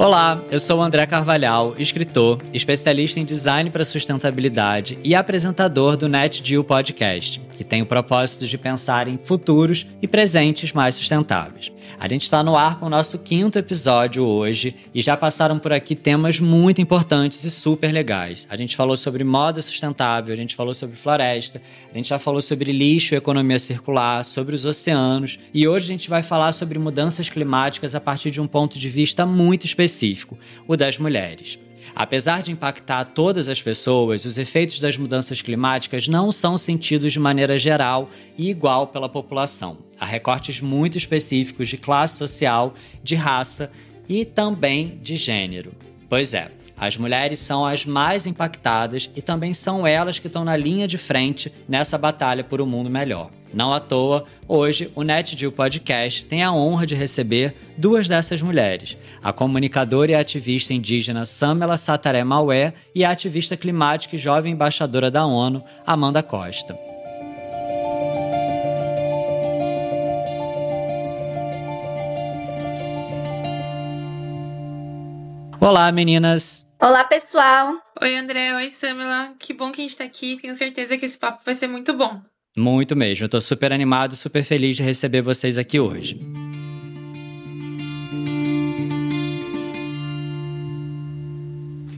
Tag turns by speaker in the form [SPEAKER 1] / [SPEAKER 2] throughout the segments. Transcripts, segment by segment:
[SPEAKER 1] Olá, eu sou o André Carvalhal, escritor, especialista em design para sustentabilidade e apresentador do Deal Podcast que tem o propósito de pensar em futuros e presentes mais sustentáveis. A gente está no ar com o nosso quinto episódio hoje e já passaram por aqui temas muito importantes e super legais. A gente falou sobre moda sustentável, a gente falou sobre floresta, a gente já falou sobre lixo, economia circular, sobre os oceanos e hoje a gente vai falar sobre mudanças climáticas a partir de um ponto de vista muito específico, o das mulheres. Apesar de impactar todas as pessoas, os efeitos das mudanças climáticas não são sentidos de maneira geral e igual pela população. Há recortes muito específicos de classe social, de raça e também de gênero. Pois é, as mulheres são as mais impactadas e também são elas que estão na linha de frente nessa batalha por um mundo melhor. Não à toa, hoje o NetDeal Podcast tem a honra de receber duas dessas mulheres, a comunicadora e ativista indígena Samela Sataré Maué e a ativista climática e jovem embaixadora da ONU, Amanda Costa. Olá, meninas!
[SPEAKER 2] Olá, pessoal! Oi, André. Oi, Samila. Que bom que a gente está aqui. Tenho certeza que esse papo vai ser muito bom.
[SPEAKER 1] Muito mesmo. Estou super animado, super feliz de receber vocês aqui hoje.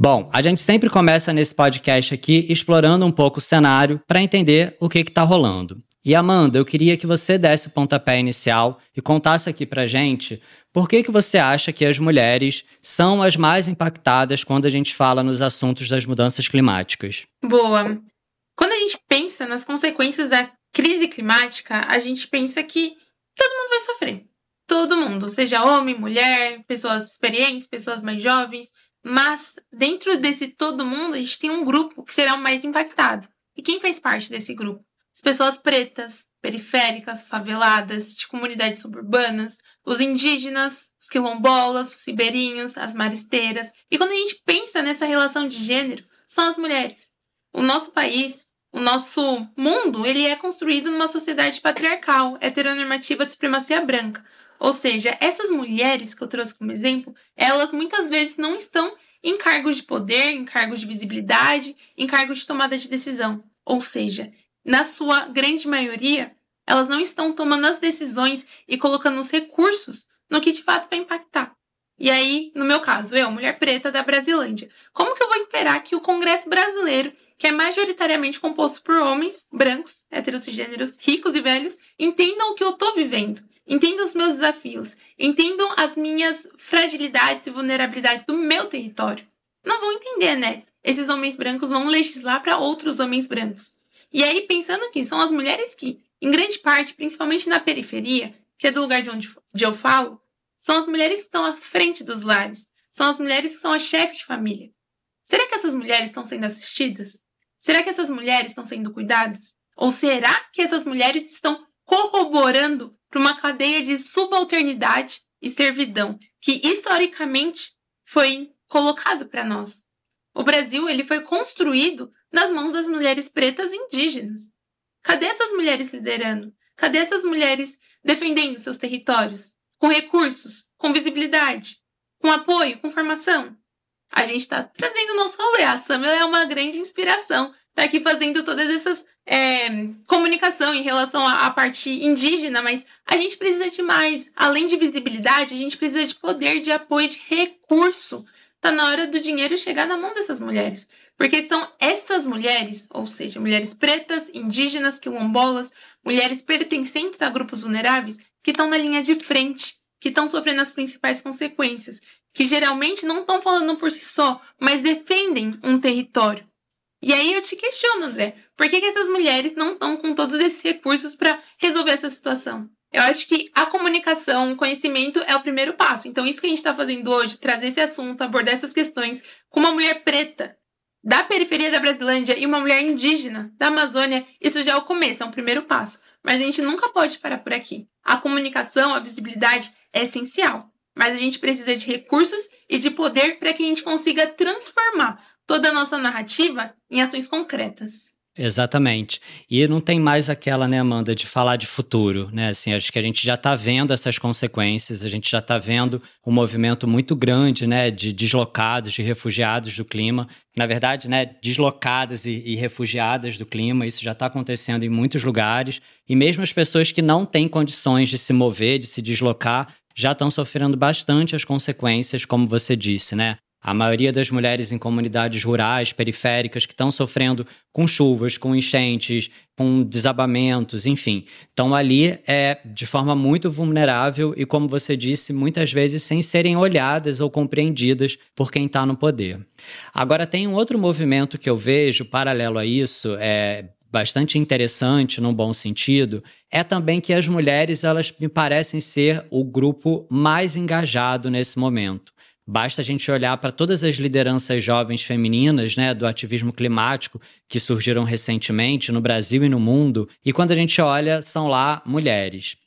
[SPEAKER 1] Bom, a gente sempre começa nesse podcast aqui explorando um pouco o cenário para entender o que está rolando. E Amanda, eu queria que você desse o pontapé inicial e contasse aqui pra gente por que, que você acha que as mulheres são as mais impactadas quando a gente fala nos assuntos das mudanças climáticas.
[SPEAKER 2] Boa. Quando a gente pensa nas consequências da crise climática, a gente pensa que todo mundo vai sofrer. Todo mundo, seja homem, mulher, pessoas experientes, pessoas mais jovens. Mas dentro desse todo mundo, a gente tem um grupo que será o mais impactado. E quem faz parte desse grupo? As pessoas pretas, periféricas, faveladas, de comunidades suburbanas, os indígenas, os quilombolas, os ribeirinhos, as maristeiras. E quando a gente pensa nessa relação de gênero, são as mulheres. O nosso país, o nosso mundo, ele é construído numa sociedade patriarcal, heteronormativa de supremacia branca. Ou seja, essas mulheres que eu trouxe como exemplo, elas muitas vezes não estão em cargos de poder, em cargos de visibilidade, em cargos de tomada de decisão. Ou seja, na sua grande maioria, elas não estão tomando as decisões e colocando os recursos no que de fato vai impactar. E aí, no meu caso, eu, mulher preta da Brasilândia, como que eu vou esperar que o Congresso brasileiro, que é majoritariamente composto por homens brancos, heterogêneros, ricos e velhos, entendam o que eu tô vivendo? Entendam os meus desafios, entendam as minhas fragilidades e vulnerabilidades do meu território. Não vão entender, né? Esses homens brancos vão legislar para outros homens brancos. E aí, pensando que são as mulheres que, em grande parte, principalmente na periferia, que é do lugar de onde eu falo, são as mulheres que estão à frente dos lares, são as mulheres que são a chefe de família. Será que essas mulheres estão sendo assistidas? Será que essas mulheres estão sendo cuidadas? Ou será que essas mulheres estão corroborando para uma cadeia de subalternidade e servidão que historicamente foi colocado para nós? O Brasil ele foi construído nas mãos das mulheres pretas e indígenas. Cadê essas mulheres liderando? Cadê essas mulheres defendendo seus territórios? Com recursos, com visibilidade, com apoio, com formação. A gente está trazendo o nosso rolê. A Samela é uma grande inspiração. Está aqui fazendo todas essas é, comunicação em relação à, à parte indígena, mas a gente precisa de mais. Além de visibilidade, a gente precisa de poder, de apoio, de recurso Está na hora do dinheiro chegar na mão dessas mulheres. Porque são essas mulheres, ou seja, mulheres pretas, indígenas, quilombolas, mulheres pertencentes a grupos vulneráveis, que estão na linha de frente, que estão sofrendo as principais consequências, que geralmente não estão falando por si só, mas defendem um território. E aí eu te questiono, André, por que, que essas mulheres não estão com todos esses recursos para resolver essa situação? Eu acho que a comunicação, o conhecimento é o primeiro passo. Então, isso que a gente está fazendo hoje, trazer esse assunto, abordar essas questões com uma mulher preta da periferia da Brasilândia e uma mulher indígena da Amazônia, isso já é o começo, é um primeiro passo. Mas a gente nunca pode parar por aqui. A comunicação, a visibilidade é essencial. Mas a gente precisa de recursos e de poder para que a gente consiga transformar toda a nossa narrativa em ações concretas.
[SPEAKER 1] Exatamente. E não tem mais aquela, né, Amanda, de falar de futuro, né? Assim, acho que a gente já está vendo essas consequências, a gente já está vendo um movimento muito grande, né, de deslocados, de refugiados do clima. Na verdade, né, deslocadas e, e refugiadas do clima, isso já está acontecendo em muitos lugares. E mesmo as pessoas que não têm condições de se mover, de se deslocar, já estão sofrendo bastante as consequências, como você disse, né? A maioria das mulheres em comunidades rurais, periféricas, que estão sofrendo com chuvas, com enchentes, com desabamentos, enfim, estão ali é, de forma muito vulnerável e, como você disse, muitas vezes sem serem olhadas ou compreendidas por quem está no poder. Agora, tem um outro movimento que eu vejo paralelo a isso, é, bastante interessante num bom sentido, é também que as mulheres, elas me parecem ser o grupo mais engajado nesse momento. Basta a gente olhar para todas as lideranças jovens femininas né, do ativismo climático que surgiram recentemente no Brasil e no mundo, e quando a gente olha, são lá mulheres.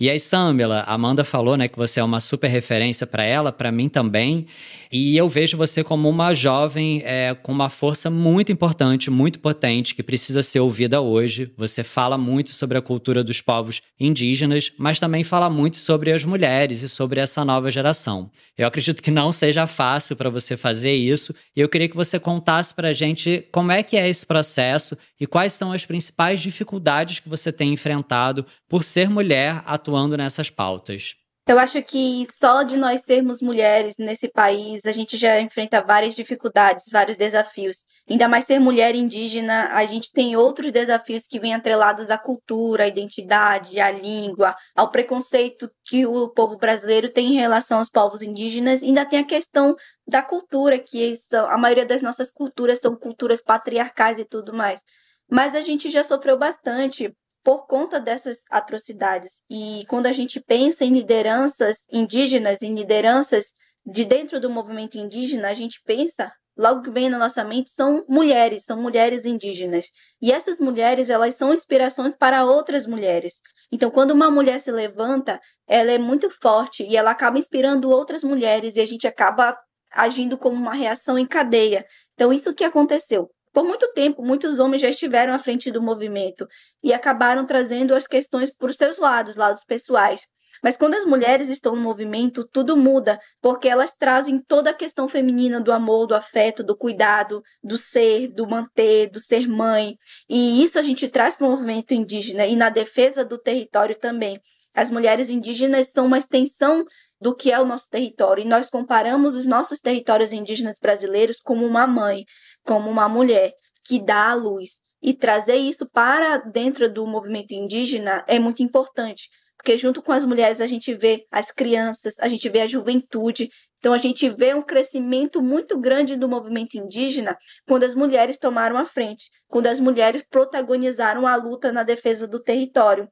[SPEAKER 1] E aí, Samila, Amanda falou, né, que você é uma super referência para ela, para mim também. E eu vejo você como uma jovem é, com uma força muito importante, muito potente, que precisa ser ouvida hoje. Você fala muito sobre a cultura dos povos indígenas, mas também fala muito sobre as mulheres e sobre essa nova geração. Eu acredito que não seja fácil para você fazer isso. E eu queria que você contasse para a gente como é que é esse processo e quais são as principais dificuldades que você tem enfrentado por ser mulher atuando nessas pautas?
[SPEAKER 3] Eu acho que só de nós sermos mulheres nesse país, a gente já enfrenta várias dificuldades, vários desafios. Ainda mais ser mulher indígena, a gente tem outros desafios que vêm atrelados à cultura, à identidade, à língua, ao preconceito que o povo brasileiro tem em relação aos povos indígenas. Ainda tem a questão da cultura, que são, a maioria das nossas culturas são culturas patriarcais e tudo mais. Mas a gente já sofreu bastante por conta dessas atrocidades. E quando a gente pensa em lideranças indígenas, em lideranças de dentro do movimento indígena, a gente pensa, logo que vem na nossa mente, são mulheres, são mulheres indígenas. E essas mulheres, elas são inspirações para outras mulheres. Então, quando uma mulher se levanta, ela é muito forte e ela acaba inspirando outras mulheres e a gente acaba agindo como uma reação em cadeia. Então, isso que aconteceu. Por muito tempo, muitos homens já estiveram à frente do movimento e acabaram trazendo as questões por seus lados, lados pessoais. Mas quando as mulheres estão no movimento, tudo muda, porque elas trazem toda a questão feminina do amor, do afeto, do cuidado, do ser, do manter, do ser mãe. E isso a gente traz para o movimento indígena e na defesa do território também. As mulheres indígenas são uma extensão do que é o nosso território e nós comparamos os nossos territórios indígenas brasileiros como uma mãe como uma mulher que dá à luz e trazer isso para dentro do movimento indígena é muito importante, porque junto com as mulheres a gente vê as crianças, a gente vê a juventude, então a gente vê um crescimento muito grande do movimento indígena quando as mulheres tomaram a frente, quando as mulheres protagonizaram a luta na defesa do território.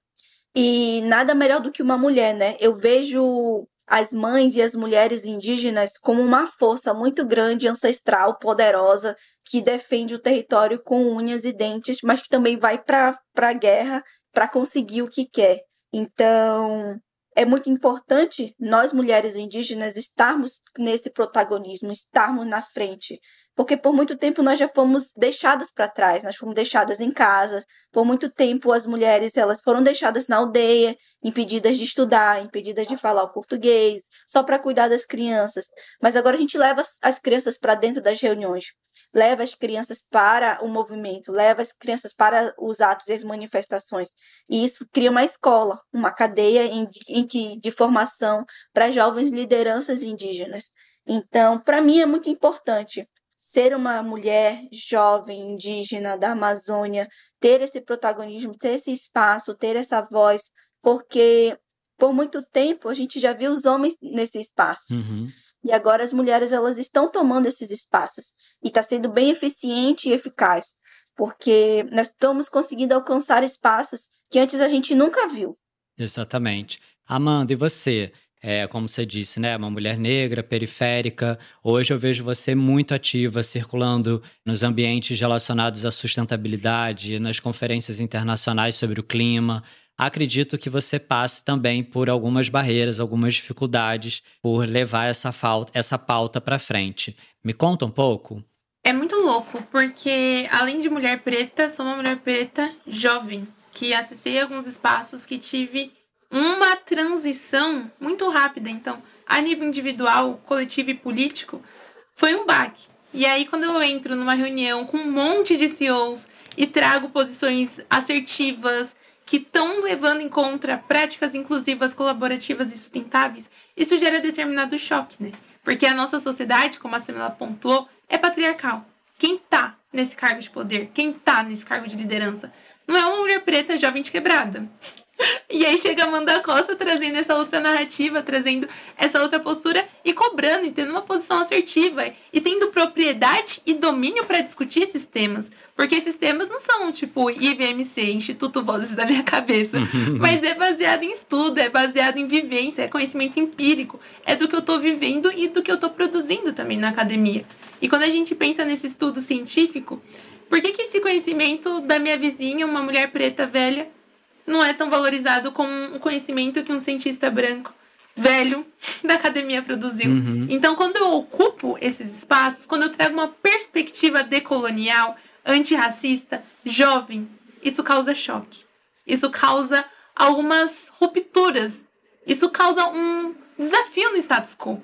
[SPEAKER 3] E nada melhor do que uma mulher, né? Eu vejo as mães e as mulheres indígenas como uma força muito grande, ancestral, poderosa, que defende o território com unhas e dentes, mas que também vai para a guerra para conseguir o que quer. Então, é muito importante nós, mulheres indígenas, estarmos nesse protagonismo, estarmos na frente. Porque por muito tempo nós já fomos deixadas para trás, nós fomos deixadas em casa. Por muito tempo as mulheres, elas foram deixadas na aldeia, impedidas de estudar, impedidas de falar o português, só para cuidar das crianças. Mas agora a gente leva as crianças para dentro das reuniões, leva as crianças para o movimento, leva as crianças para os atos e as manifestações. E isso cria uma escola, uma cadeia em, em que, de formação para jovens lideranças indígenas. Então, para mim é muito importante ser uma mulher jovem, indígena da Amazônia, ter esse protagonismo, ter esse espaço, ter essa voz, porque por muito tempo a gente já viu os homens nesse espaço. Uhum. E agora as mulheres elas estão tomando esses espaços e está sendo bem eficiente e eficaz, porque nós estamos conseguindo alcançar espaços que antes a gente nunca viu.
[SPEAKER 1] Exatamente. Amanda, e você? é, como você disse, né, uma mulher negra, periférica. Hoje eu vejo você muito ativa, circulando nos ambientes relacionados à sustentabilidade, nas conferências internacionais sobre o clima. Acredito que você passe também por algumas barreiras, algumas dificuldades por levar essa, falta, essa pauta para frente. Me conta um pouco?
[SPEAKER 2] É muito louco, porque além de mulher preta, sou uma mulher preta jovem, que acessei alguns espaços que tive uma transição muito rápida. Então, a nível individual, coletivo e político, foi um baque. E aí, quando eu entro numa reunião com um monte de CEOs e trago posições assertivas que estão levando em conta práticas inclusivas, colaborativas e sustentáveis, isso gera determinado choque, né? Porque a nossa sociedade, como a Samela apontou, é patriarcal. Quem tá nesse cargo de poder, quem tá nesse cargo de liderança, não é uma mulher preta jovem de quebrada. E aí chega Amanda Costa trazendo essa outra narrativa, trazendo essa outra postura e cobrando, e tendo uma posição assertiva e tendo propriedade e domínio para discutir esses temas. Porque esses temas não são tipo IVMC, Instituto Vozes da Minha Cabeça, mas é baseado em estudo, é baseado em vivência, é conhecimento empírico, é do que eu estou vivendo e do que eu estou produzindo também na academia. E quando a gente pensa nesse estudo científico, por que, que esse conhecimento da minha vizinha, uma mulher preta velha, não é tão valorizado como o conhecimento que um cientista branco velho da academia produziu. Uhum. Então, quando eu ocupo esses espaços, quando eu trago uma perspectiva decolonial, antirracista, jovem, isso causa choque. Isso causa algumas rupturas. Isso causa um desafio no status quo.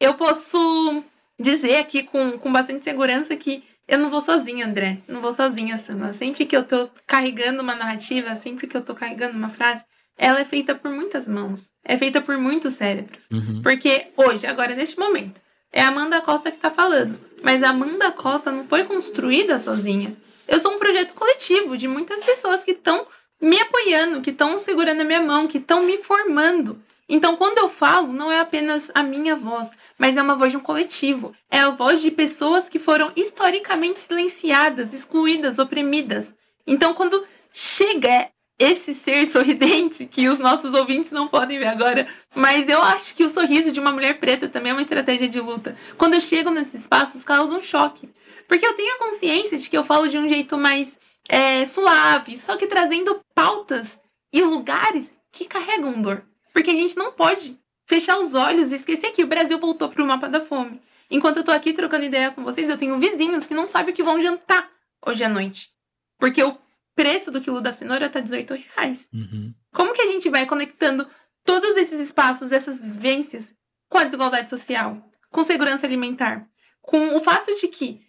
[SPEAKER 2] Eu posso dizer aqui com, com bastante segurança que eu não vou sozinha, André. Não vou sozinha, Sandra. Sempre que eu tô carregando uma narrativa, sempre que eu tô carregando uma frase, ela é feita por muitas mãos. É feita por muitos cérebros. Uhum. Porque hoje, agora, neste momento, é a Amanda Costa que tá falando. Mas a Amanda Costa não foi construída sozinha. Eu sou um projeto coletivo de muitas pessoas que estão me apoiando, que estão segurando a minha mão, que estão me formando. Então, quando eu falo, não é apenas a minha voz, mas é uma voz de um coletivo. É a voz de pessoas que foram historicamente silenciadas, excluídas, oprimidas. Então, quando chega esse ser sorridente que os nossos ouvintes não podem ver agora, mas eu acho que o sorriso de uma mulher preta também é uma estratégia de luta. Quando eu chego nesses espaços, causa um choque. Porque eu tenho a consciência de que eu falo de um jeito mais é, suave, só que trazendo pautas e lugares que carregam dor. Porque a gente não pode fechar os olhos e esquecer que o Brasil voltou para o mapa da fome. Enquanto eu tô aqui trocando ideia com vocês, eu tenho vizinhos que não sabem o que vão jantar hoje à noite. Porque o preço do quilo da cenoura tá 18 reais. Uhum. Como que a gente vai conectando todos esses espaços, essas vivências, com a desigualdade social, com segurança alimentar, com o fato de que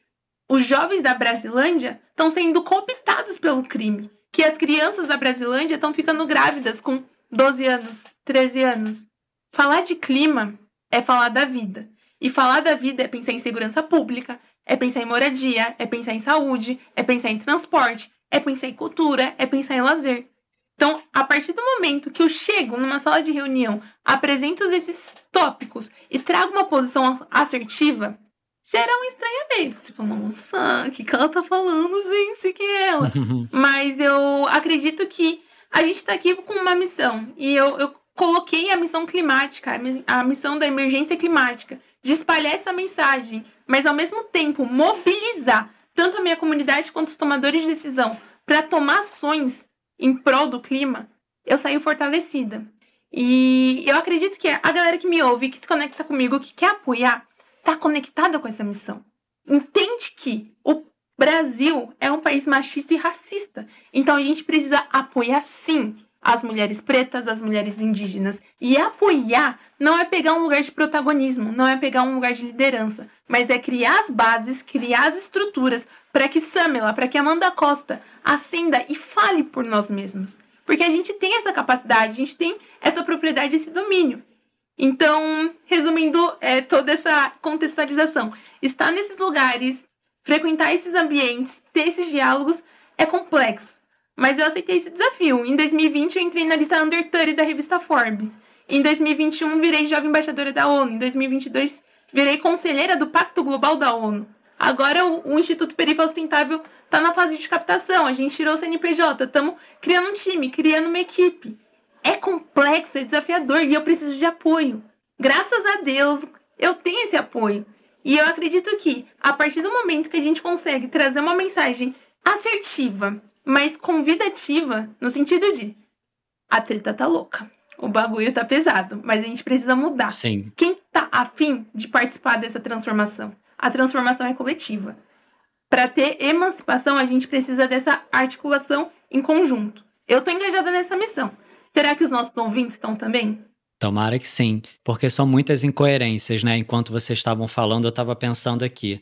[SPEAKER 2] os jovens da Brasilândia estão sendo cooptados pelo crime, que as crianças da Brasilândia estão ficando grávidas com 12 anos, 13 anos. Falar de clima é falar da vida. E falar da vida é pensar em segurança pública, é pensar em moradia, é pensar em saúde, é pensar em transporte, é pensar em cultura, é pensar em lazer. Então, a partir do momento que eu chego numa sala de reunião, apresento esses tópicos e trago uma posição assertiva, gera um estranhamento. Tipo, nossa, o que, que ela tá falando, gente? Que é ela. Mas eu acredito que a gente está aqui com uma missão. E eu, eu coloquei a missão climática, a missão da emergência climática, de espalhar essa mensagem, mas ao mesmo tempo mobilizar tanto a minha comunidade quanto os tomadores de decisão para tomar ações em prol do clima, eu saí fortalecida. E eu acredito que a galera que me ouve, que se conecta comigo, que quer apoiar, tá conectada com essa missão. Entende que o Brasil é um país machista e racista, então a gente precisa apoiar sim as mulheres pretas, as mulheres indígenas. E apoiar não é pegar um lugar de protagonismo, não é pegar um lugar de liderança, mas é criar as bases, criar as estruturas para que Samela, para que Amanda Costa acenda e fale por nós mesmos. Porque a gente tem essa capacidade, a gente tem essa propriedade, esse domínio. Então, resumindo é, toda essa contextualização, estar nesses lugares Frequentar esses ambientes, ter esses diálogos é complexo, mas eu aceitei esse desafio. Em 2020 eu entrei na lista Under 30 da revista Forbes. Em 2021 virei jovem embaixadora da ONU. Em 2022 virei conselheira do Pacto Global da ONU. Agora o, Instituto Periférico Sustentável está na fase de captação. A gente tirou o CNPJ, estamos criando um time, criando uma equipe. É complexo, é desafiador e eu preciso de apoio. Graças a Deus eu tenho esse apoio. E eu acredito que, a partir do momento que a gente consegue trazer uma mensagem assertiva, mas convidativa, no sentido de a treta tá louca, o bagulho tá pesado, mas a gente precisa mudar. Sim. Quem tá afim de participar dessa transformação? A transformação é coletiva. Para ter emancipação, a gente precisa dessa articulação em conjunto. Eu tô engajada nessa missão. Será que os nossos ouvintes estão também?
[SPEAKER 1] Tomara que sim, porque são muitas incoerências, né? Enquanto vocês estavam falando, eu estava pensando aqui.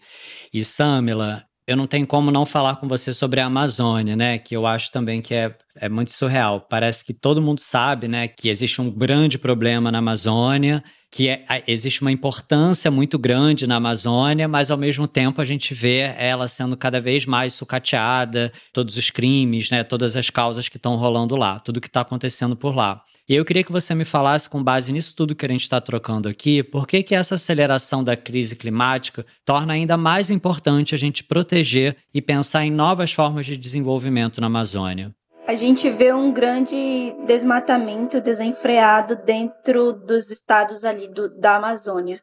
[SPEAKER 1] E Samila, eu não tenho como não falar com você sobre a Amazônia, né? Que eu acho também que é, é muito surreal. Parece que todo mundo sabe, né, que existe um grande problema na Amazônia, que é, existe uma importância muito grande na Amazônia, mas ao mesmo tempo a gente vê ela sendo cada vez mais sucateada, todos os crimes, né, todas as causas que estão rolando lá, tudo que está acontecendo por lá. E eu queria que você me falasse, com base nisso tudo que a gente está trocando aqui, por que, que essa aceleração da crise climática torna ainda mais importante a gente proteger e pensar em novas formas de desenvolvimento na Amazônia.
[SPEAKER 3] A gente vê um grande desmatamento desenfreado dentro dos estados ali do, da Amazônia.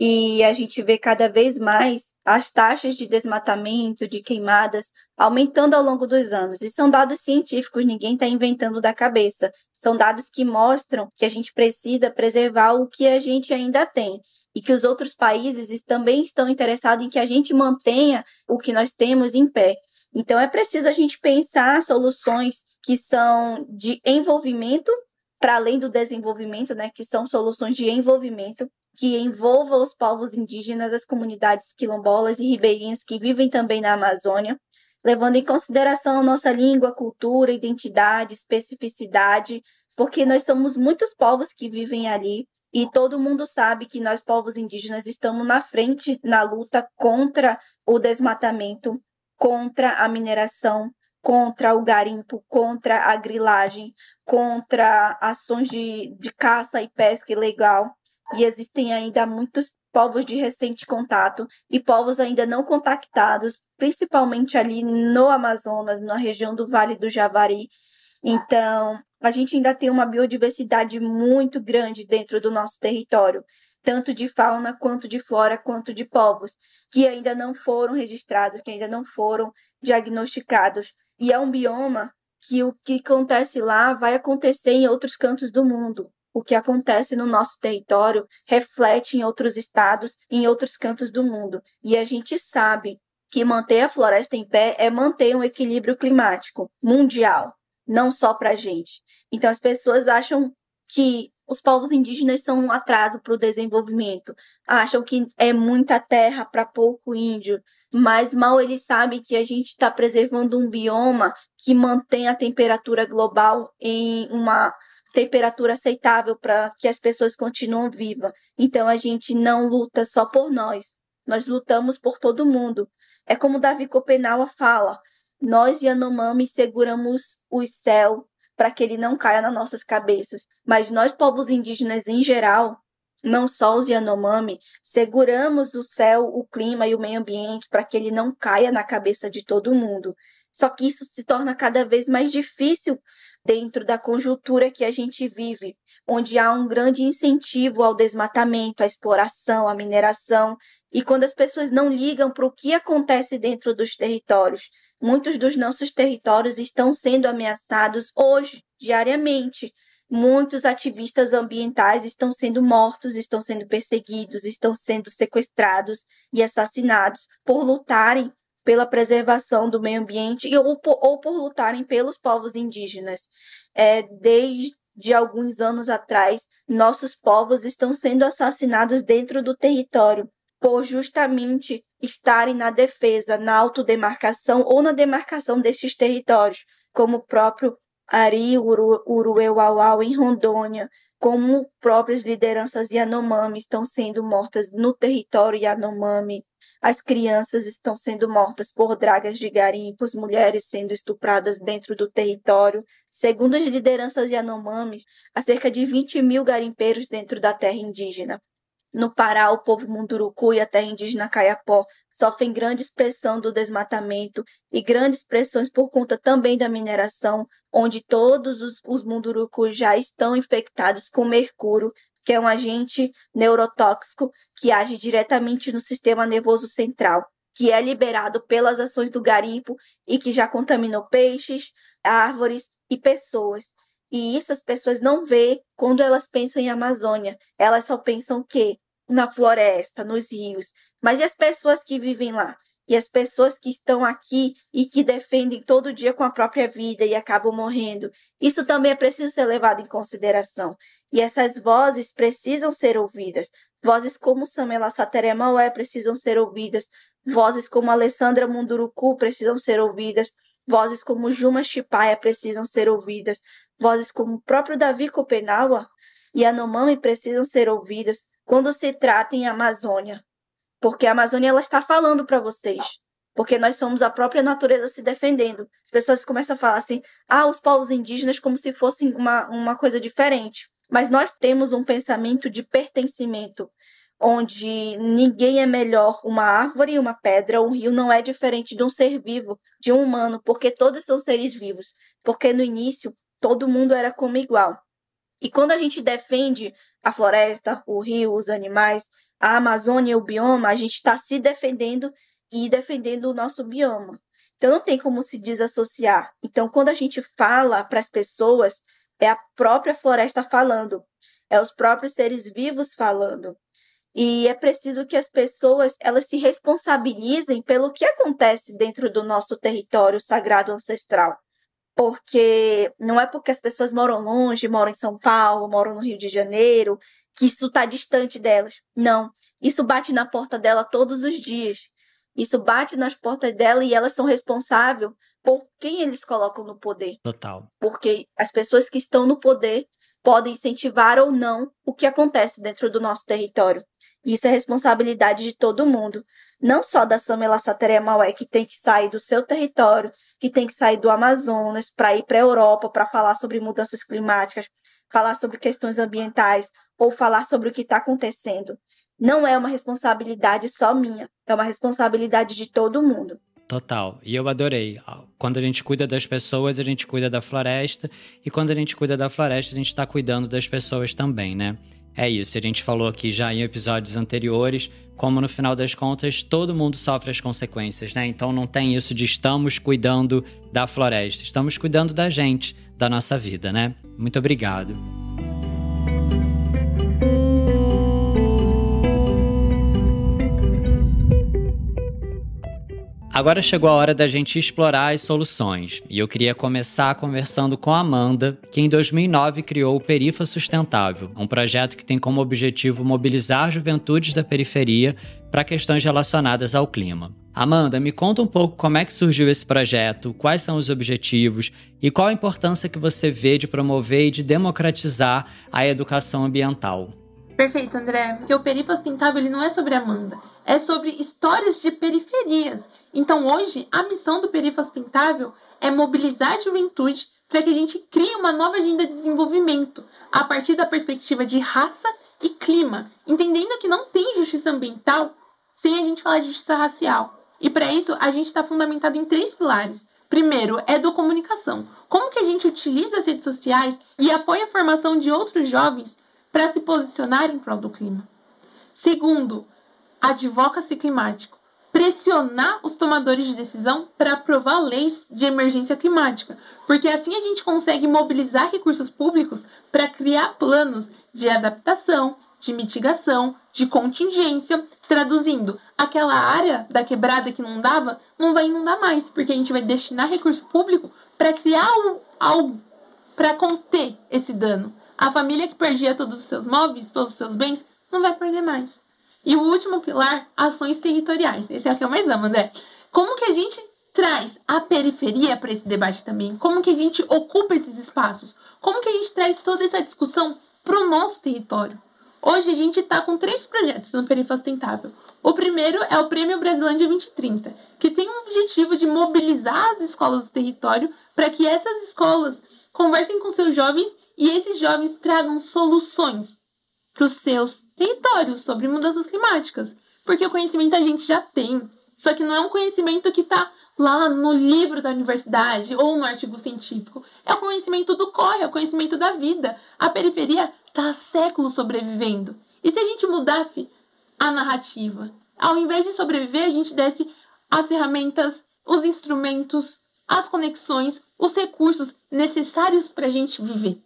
[SPEAKER 3] E a gente vê cada vez mais as taxas de desmatamento, de queimadas, aumentando ao longo dos anos. E são dados científicos, ninguém está inventando da cabeça. São dados que mostram que a gente precisa preservar o que a gente ainda tem e que os outros países também estão interessados em que a gente mantenha o que nós temos em pé. Então, é preciso a gente pensar soluções que são de envolvimento, para além do desenvolvimento, né, que são soluções de envolvimento que envolva os povos indígenas, as comunidades quilombolas e ribeirinhas que vivem também na Amazônia, levando em consideração nossa língua, cultura, identidade, especificidade, porque nós somos muitos povos que vivem ali e todo mundo sabe que nós, povos indígenas, estamos na frente na luta contra o desmatamento, contra a mineração, contra o garimpo, contra a grilagem, contra ações de, de caça e pesca ilegal e existem ainda muitos povos de recente contato e povos ainda não contactados, principalmente ali no Amazonas, na região do Vale do Javari. Então, a gente ainda tem uma biodiversidade muito grande dentro do nosso território, tanto de fauna quanto de flora, quanto de povos, que ainda não foram registrados, que ainda não foram diagnosticados. E é um bioma que o que acontece lá vai acontecer em outros cantos do mundo. O que acontece no nosso território reflete em outros estados, em outros cantos do mundo. E a gente sabe que manter a floresta em pé é manter um equilíbrio climático mundial, não só para a gente. Então as pessoas acham que os povos indígenas são um atraso para o desenvolvimento, acham que é muita terra para pouco índio, mas mal eles sabem que a gente está preservando um bioma que mantém a temperatura global em uma temperatura aceitável para que as pessoas continuem vivas. Então a gente não luta só por nós, nós lutamos por todo mundo. É como Davi Copenaua fala: nós Yanomami seguramos o céu para que ele não caia nas nossas cabeças. Mas nós, povos indígenas em geral, não só os Yanomami, seguramos o céu, o clima e o meio ambiente para que ele não caia na cabeça de todo mundo. Só que isso se torna cada vez mais difícil dentro da conjuntura que a gente vive, onde há um grande incentivo ao desmatamento, à exploração, à mineração, e quando as pessoas não ligam para o que acontece dentro dos territórios. Muitos dos nossos territórios estão sendo ameaçados hoje, diariamente. Muitos ativistas ambientais estão sendo mortos, estão sendo perseguidos, estão sendo sequestrados e assassinados por lutarem pela preservação do meio ambiente e, ou, por, ou por lutarem pelos povos indígenas. É, desde de alguns anos atrás, nossos povos estão sendo assassinados dentro do território por justamente estarem na defesa, na autodemarcação ou na demarcação destes territórios, como o próprio Ari Urueuauau em Rondônia, como próprias lideranças Yanomami estão sendo mortas no território Yanomami, as crianças estão sendo mortas por dragas de garimpos, mulheres sendo estupradas dentro do território. Segundo as lideranças Yanomami, há cerca de 20 mil garimpeiros dentro da terra indígena. No Pará, o povo munduruku e a terra indígena caiapó sofrem grande expressão do desmatamento e grandes pressões por conta também da mineração, onde todos os, os mundurucus já estão infectados com mercúrio, que é um agente neurotóxico que age diretamente no sistema nervoso central, que é liberado pelas ações do garimpo e que já contaminou peixes, árvores e pessoas. E isso as pessoas não vê quando elas pensam em Amazônia. Elas só pensam que na floresta, nos rios. Mas e as pessoas que vivem lá? E as pessoas que estão aqui e que defendem todo dia com a própria vida e acabam morrendo. Isso também é preciso ser levado em consideração. E essas vozes precisam ser ouvidas. Vozes como Samela Sateré Maué precisam ser ouvidas. Vozes como Alessandra Munduruku precisam ser ouvidas, vozes como Juma Chipaya precisam ser ouvidas, vozes como o próprio Davi Copenaua e Anomami precisam ser ouvidas quando se trata em Amazônia. Porque a Amazônia ela está falando para vocês. Porque nós somos a própria natureza se defendendo. As pessoas começam a falar assim: ah, os povos indígenas, como se fossem uma, uma coisa diferente. Mas nós temos um pensamento de pertencimento, onde ninguém é melhor, uma árvore, uma pedra, um rio não é diferente de um ser vivo, de um humano, porque todos são seres vivos, porque no início todo mundo era como igual. E quando a gente defende a floresta, o rio, os animais, a Amazônia, o bioma, a gente está se defendendo e defendendo o nosso bioma. Então não tem como se desassociar. Então quando a gente fala para as pessoas, é a própria floresta falando, é os próprios seres vivos falando. E é preciso que as pessoas elas se responsabilizem pelo que acontece dentro do nosso território sagrado ancestral. Porque não é porque as pessoas moram longe, moram em São Paulo, moram no Rio de Janeiro, que isso está distante delas. Não. Isso bate na porta dela todos os dias. Isso bate nas portas dela e elas são responsáveis por quem eles colocam no poder. Total. Porque as pessoas que estão no poder podem incentivar ou não o que acontece dentro do nosso território. Isso é responsabilidade de todo mundo, não só da Samela Sateré Maué, que tem que sair do seu território, que tem que sair do Amazonas para ir para a Europa para falar sobre mudanças climáticas, falar sobre questões ambientais ou falar sobre o que está acontecendo. Não é uma responsabilidade só minha, é uma responsabilidade de todo mundo.
[SPEAKER 1] Total. E eu adorei. Quando a gente cuida das pessoas, a gente cuida da floresta. E quando a gente cuida da floresta, a gente está cuidando das pessoas também, né? É isso, a gente falou aqui já em episódios anteriores, como no final das contas todo mundo sofre as consequências, né? Então não tem isso de estamos cuidando da floresta, estamos cuidando da gente, da nossa vida, né? Muito obrigado. Agora chegou a hora da gente explorar as soluções, e eu queria começar conversando com a Amanda, que em 2009 criou o Perifa Sustentável, um projeto que tem como objetivo mobilizar juventudes da periferia para questões relacionadas ao clima. Amanda, me conta um pouco como é que surgiu esse projeto, quais são os objetivos e qual a importância que você vê de promover e de democratizar a educação ambiental.
[SPEAKER 2] Perfeito, André. Porque o Perifa Sustentável ele não é sobre a Amanda é sobre histórias de periferias. Então, hoje, a missão do Perifa Sustentável é mobilizar a juventude para que a gente crie uma nova agenda de desenvolvimento a partir da perspectiva de raça e clima, entendendo que não tem justiça ambiental sem a gente falar de justiça racial. E para isso, a gente está fundamentado em três pilares. Primeiro é do comunicação. Como que a gente utiliza as redes sociais e apoia a formação de outros jovens para se posicionar em prol do clima? Segundo, advoca-se climático, pressionar os tomadores de decisão para aprovar leis de emergência climática, porque assim a gente consegue mobilizar recursos públicos para criar planos de adaptação, de mitigação, de contingência, traduzindo, aquela área da quebrada que inundava não vai inundar mais, porque a gente vai destinar recurso público para criar algo para conter esse dano. A família que perdia todos os seus móveis, todos os seus bens, não vai perder mais. E o último pilar, ações territoriais. Esse é o que eu mais amo, né? Como que a gente traz a periferia para esse debate também? Como que a gente ocupa esses espaços? Como que a gente traz toda essa discussão para o nosso território? Hoje a gente está com três projetos no Perifa Sustentável. O primeiro é o Prêmio Brasilândia 2030, que tem o objetivo de mobilizar as escolas do território para que essas escolas conversem com seus jovens e esses jovens tragam soluções para os seus territórios sobre mudanças climáticas. Porque o conhecimento a gente já tem. Só que não é um conhecimento que está lá no livro da universidade ou no artigo científico. É o conhecimento do corre, é o conhecimento da vida. A periferia está há séculos sobrevivendo. E se a gente mudasse a narrativa? Ao invés de sobreviver, a gente desse as ferramentas, os instrumentos, as conexões, os recursos necessários para a gente viver.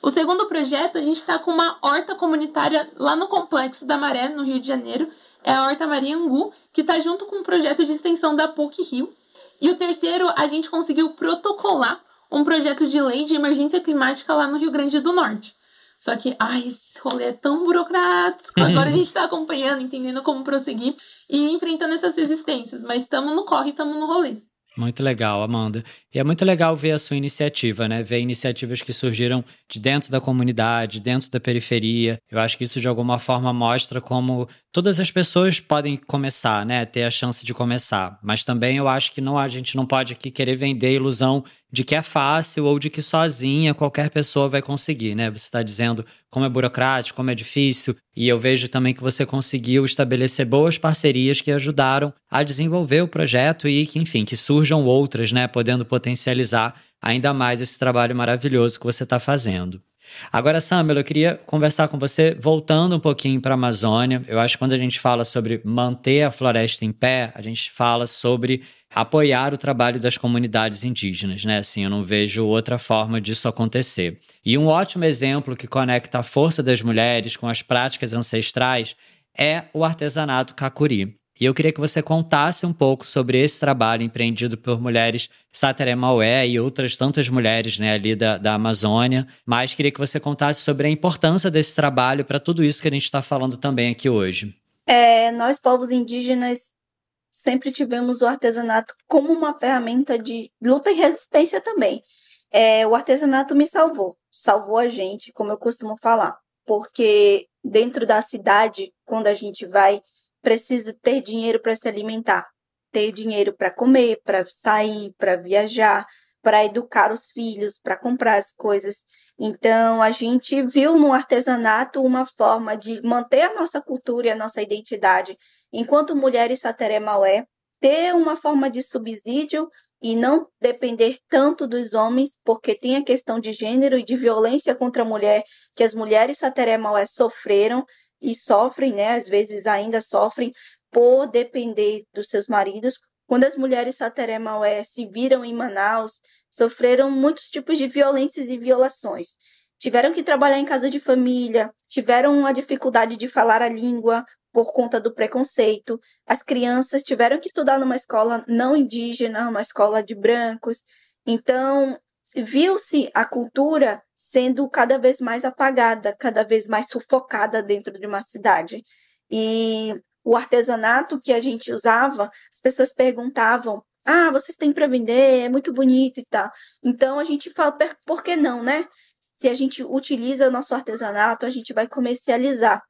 [SPEAKER 2] O segundo projeto, a gente está com uma horta comunitária lá no Complexo da Maré, no Rio de Janeiro. É a Horta Maria Angu, que está junto com um projeto de extensão da PUC Rio. E o terceiro, a gente conseguiu protocolar um projeto de lei de emergência climática lá no Rio Grande do Norte. Só que, ai, esse rolê é tão burocrático. Agora a gente está acompanhando, entendendo como prosseguir e enfrentando essas resistências. Mas estamos no corre, estamos no rolê.
[SPEAKER 1] Muito legal, Amanda. E é muito legal ver a sua iniciativa, né? Ver iniciativas que surgiram de dentro da comunidade, dentro da periferia. Eu acho que isso de alguma forma mostra como todas as pessoas podem começar, né? Ter a chance de começar. Mas também eu acho que não a gente não pode aqui querer vender a ilusão de que é fácil ou de que sozinha qualquer pessoa vai conseguir, né? Você está dizendo como é burocrático, como é difícil, e eu vejo também que você conseguiu estabelecer boas parcerias que ajudaram a desenvolver o projeto e que, enfim, que surjam outras, né? Podendo potencializar ainda mais esse trabalho maravilhoso que você está fazendo. Agora, Samuel, eu queria conversar com você voltando um pouquinho para a Amazônia. Eu acho que quando a gente fala sobre manter a floresta em pé, a gente fala sobre apoiar o trabalho das comunidades indígenas, né? Assim, eu não vejo outra forma disso acontecer. E um ótimo exemplo que conecta a força das mulheres com as práticas ancestrais é o artesanato cacuri. E eu queria que você contasse um pouco sobre esse trabalho empreendido por mulheres Sateré Maué e outras tantas mulheres né, ali da, da Amazônia, mas queria que você contasse sobre a importância desse trabalho para tudo isso que a gente está falando também aqui hoje.
[SPEAKER 3] É, nós, povos indígenas, sempre tivemos o artesanato como uma ferramenta de luta e resistência também. É, o artesanato me salvou, salvou a gente, como eu costumo falar, porque dentro da cidade, quando a gente vai, precisa ter dinheiro para se alimentar, ter dinheiro para comer, para sair, para viajar, para educar os filhos, para comprar as coisas. Então, a gente viu no artesanato uma forma de manter a nossa cultura e a nossa identidade, enquanto mulheres sateré-maué, ter uma forma de subsídio e não depender tanto dos homens, porque tem a questão de gênero e de violência contra a mulher que as mulheres sateré-maué sofreram e sofrem, né, às vezes ainda sofrem por depender dos seus maridos. Quando as mulheres sateré-maué se viram em Manaus, sofreram muitos tipos de violências e violações. Tiveram que trabalhar em casa de família, tiveram a dificuldade de falar a língua, por conta do preconceito. As crianças tiveram que estudar numa escola não indígena, uma escola de brancos. Então, viu-se a cultura sendo cada vez mais apagada, cada vez mais sufocada dentro de uma cidade. E o artesanato que a gente usava, as pessoas perguntavam: "Ah, vocês têm para vender? É muito bonito e tal". Então a gente fala: "Por que não, né? Se a gente utiliza o nosso artesanato, a gente vai comercializar"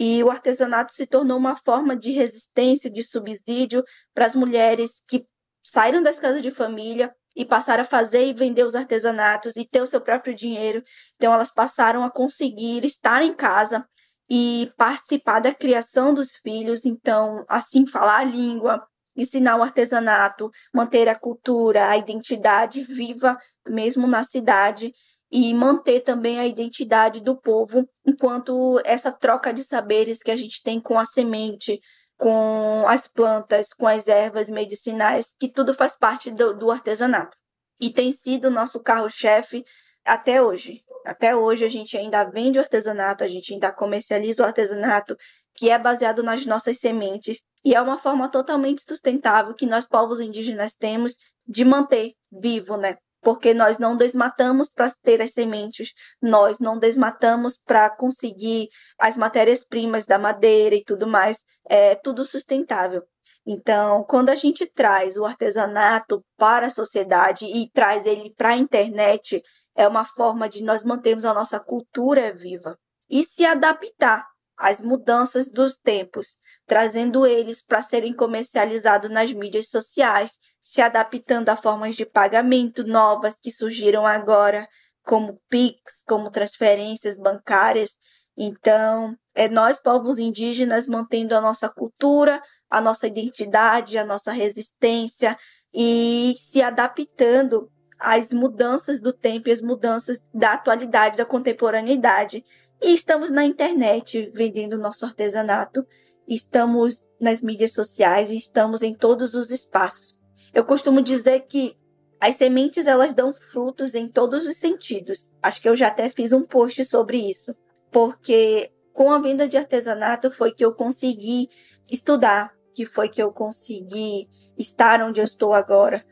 [SPEAKER 3] e o artesanato se tornou uma forma de resistência, de subsídio para as mulheres que saíram das casas de família e passaram a fazer e vender os artesanatos e ter o seu próprio dinheiro. Então, elas passaram a conseguir estar em casa e participar da criação dos filhos. Então, assim, falar a língua, ensinar o artesanato, manter a cultura, a identidade viva, mesmo na cidade e manter também a identidade do povo enquanto essa troca de saberes que a gente tem com a semente, com as plantas, com as ervas medicinais, que tudo faz parte do, do artesanato. E tem sido nosso carro-chefe até hoje. Até hoje a gente ainda vende o artesanato, a gente ainda comercializa o artesanato, que é baseado nas nossas sementes, e é uma forma totalmente sustentável que nós povos indígenas temos de manter vivo, né, porque nós não desmatamos para ter as sementes, nós não desmatamos para conseguir as matérias-primas da madeira e tudo mais, é tudo sustentável. Então, quando a gente traz o artesanato para a sociedade e traz ele para a internet, é uma forma de nós mantermos a nossa cultura viva e se adaptar as mudanças dos tempos, trazendo eles para serem comercializados nas mídias sociais, se adaptando a formas de pagamento novas que surgiram agora, como PIX, como transferências bancárias. Então, é nós, povos indígenas, mantendo a nossa cultura, a nossa identidade, a nossa resistência e se adaptando às mudanças do tempo e às mudanças da atualidade, da contemporaneidade. E estamos na internet vendendo nosso artesanato, estamos nas mídias sociais, estamos em todos os espaços. Eu costumo dizer que as sementes elas dão frutos em todos os sentidos. Acho que eu já até fiz um post sobre isso, porque com a venda de artesanato foi que eu consegui estudar, que foi que eu consegui estar onde eu estou agora.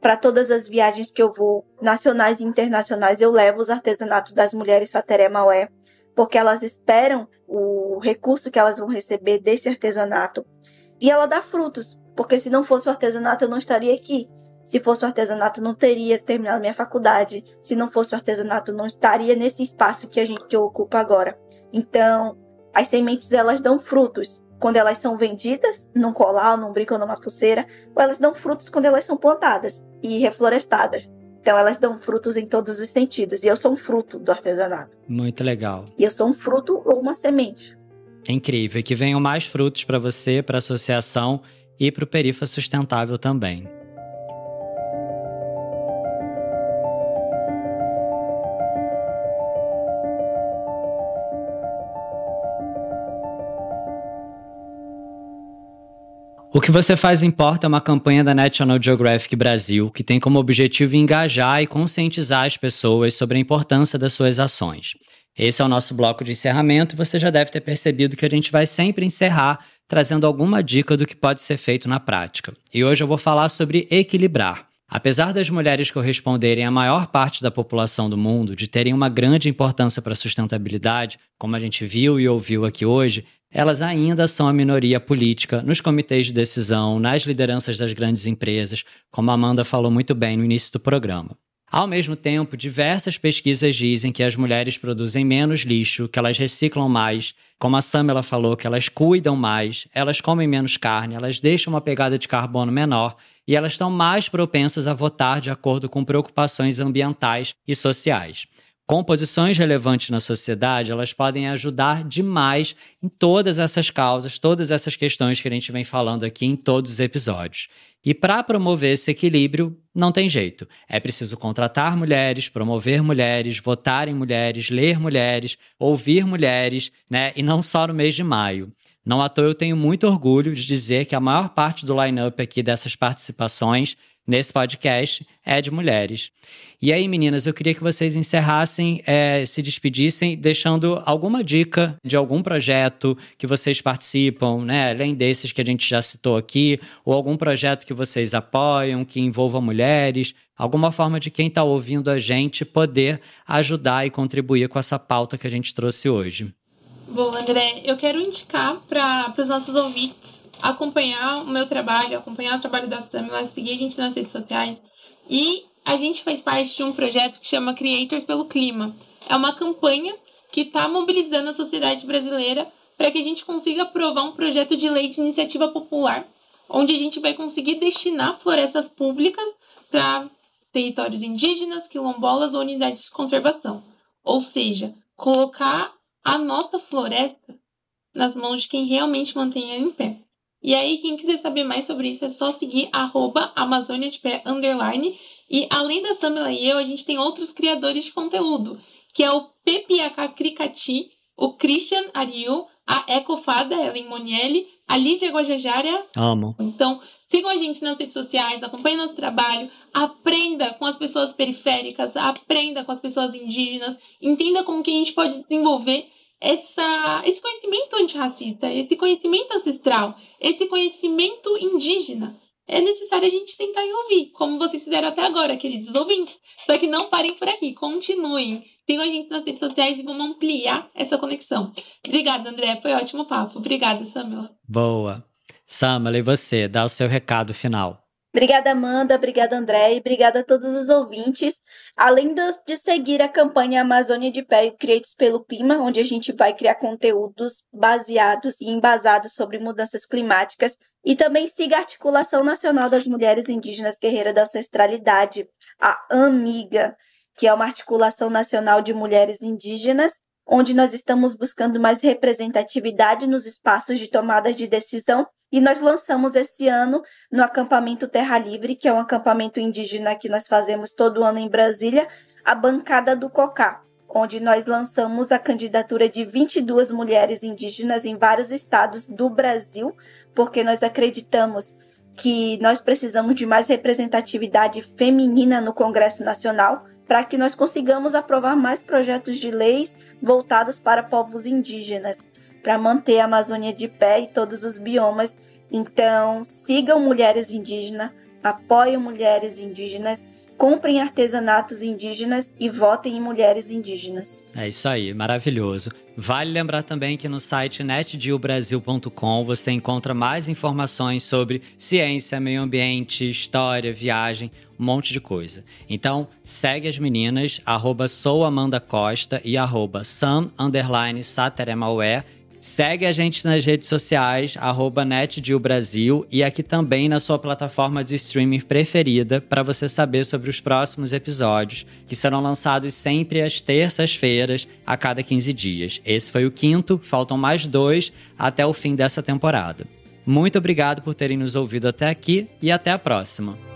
[SPEAKER 3] Para todas as viagens que eu vou, nacionais e internacionais, eu levo os artesanatos das mulheres Sateré Maué porque elas esperam o recurso que elas vão receber desse artesanato. E ela dá frutos, porque se não fosse o artesanato eu não estaria aqui. Se fosse o artesanato não teria terminado minha faculdade. Se não fosse o artesanato não estaria nesse espaço que a gente ocupa agora. Então, as sementes elas dão frutos quando elas são vendidas num colar, num brinco ou numa pulseira, ou elas dão frutos quando elas são plantadas e reflorestadas. Então elas dão frutos em todos os sentidos. E eu sou um fruto do artesanato.
[SPEAKER 1] Muito legal. E
[SPEAKER 3] eu sou um fruto ou uma semente.
[SPEAKER 1] É incrível. E que venham mais frutos para você, para a associação e para o Perifa Sustentável também. O que você faz importa é uma campanha da National Geographic Brasil que tem como objetivo engajar e conscientizar as pessoas sobre a importância das suas ações. Esse é o nosso bloco de encerramento e você já deve ter percebido que a gente vai sempre encerrar trazendo alguma dica do que pode ser feito na prática. E hoje eu vou falar sobre equilibrar. Apesar das mulheres corresponderem à maior parte da população do mundo, de terem uma grande importância para a sustentabilidade, como a gente viu e ouviu aqui hoje, elas ainda são a minoria política nos comitês de decisão, nas lideranças das grandes empresas, como a Amanda falou muito bem no início do programa. Ao mesmo tempo, diversas pesquisas dizem que as mulheres produzem menos lixo, que elas reciclam mais, como a Samela falou, que elas cuidam mais, elas comem menos carne, elas deixam uma pegada de carbono menor e elas estão mais propensas a votar de acordo com preocupações ambientais e sociais composições relevantes na sociedade, elas podem ajudar demais em todas essas causas, todas essas questões que a gente vem falando aqui em todos os episódios. E para promover esse equilíbrio, não tem jeito. É preciso contratar mulheres, promover mulheres, votar em mulheres, ler mulheres, ouvir mulheres, né? E não só no mês de maio. Não à toa eu tenho muito orgulho de dizer que a maior parte do line-up aqui dessas participações nesse podcast é de mulheres. E aí, meninas, eu queria que vocês encerrassem, é, se despedissem, deixando alguma dica de algum projeto que vocês participam, né? Além desses que a gente já citou aqui, ou algum projeto que vocês apoiam, que envolva mulheres, alguma forma de quem está ouvindo a gente poder ajudar e contribuir com essa pauta que a gente trouxe hoje.
[SPEAKER 2] Bom, André, eu quero indicar para os nossos ouvintes acompanhar o meu trabalho, acompanhar o trabalho da Tamila, seguir a gente nas redes sociais. E a gente faz parte de um projeto que chama Creators pelo Clima. É uma campanha que está mobilizando a sociedade brasileira para que a gente consiga aprovar um projeto de lei de iniciativa popular, onde a gente vai conseguir destinar florestas públicas para territórios indígenas, quilombolas ou unidades de conservação. Ou seja, colocar a nossa floresta nas mãos de quem realmente mantém ela em pé. E aí, quem quiser saber mais sobre isso, é só seguir arroba Amazônia de Pé Underline. E além da Samela e eu, a gente tem outros criadores de conteúdo, que é o PPAK Cricati, o Christian Ariu, a Ecofada, Ellen Monielli, a Lídia Guajajara. Amo. Então, sigam a gente nas redes sociais, acompanhem nosso trabalho, aprenda com as pessoas periféricas, aprenda com as pessoas indígenas, entenda como que a gente pode desenvolver essa, esse conhecimento antirracista, esse conhecimento ancestral, esse conhecimento indígena. É necessário a gente sentar e ouvir, como vocês fizeram até agora, queridos ouvintes. para que não parem por aqui, continuem. Sigam a gente nas redes sociais e vamos ampliar essa conexão. Obrigada, André. Foi um ótimo papo. Obrigada, Samila.
[SPEAKER 1] Boa. Samila, e você? Dá o seu recado final.
[SPEAKER 3] Obrigada, Amanda, obrigada, André, e obrigada a todos os ouvintes. Além de seguir a campanha Amazônia de Pé e pelo Clima, onde a gente vai criar conteúdos baseados e embasados sobre mudanças climáticas, e também siga a Articulação Nacional das Mulheres Indígenas Guerreiras da Ancestralidade, a AMIGA, que é uma articulação nacional de mulheres indígenas onde nós estamos buscando mais representatividade nos espaços de tomada de decisão e nós lançamos esse ano no acampamento Terra Livre, que é um acampamento indígena que nós fazemos todo ano em Brasília, a bancada do Cocá, onde nós lançamos a candidatura de 22 mulheres indígenas em vários estados do Brasil, porque nós acreditamos que nós precisamos de mais representatividade feminina no Congresso Nacional para que nós consigamos aprovar mais projetos de leis voltados para povos indígenas para manter a Amazônia de pé e todos os biomas. Então, sigam mulheres indígenas, apoiem mulheres indígenas, comprem artesanatos indígenas e votem em mulheres indígenas.
[SPEAKER 1] É isso aí, maravilhoso. Vale lembrar também que no site netdealbrasil.com você encontra mais informações sobre ciência, meio ambiente, história, viagem, um monte de coisa. Então, segue as meninas, arroba souamandacosta e arroba Segue a gente nas redes sociais, arroba e aqui também na sua plataforma de streaming preferida para você saber sobre os próximos episódios, que serão lançados sempre às terças-feiras, a cada 15 dias. Esse foi o quinto, faltam mais dois até o fim dessa temporada. Muito obrigado por terem nos ouvido até aqui e até a próxima!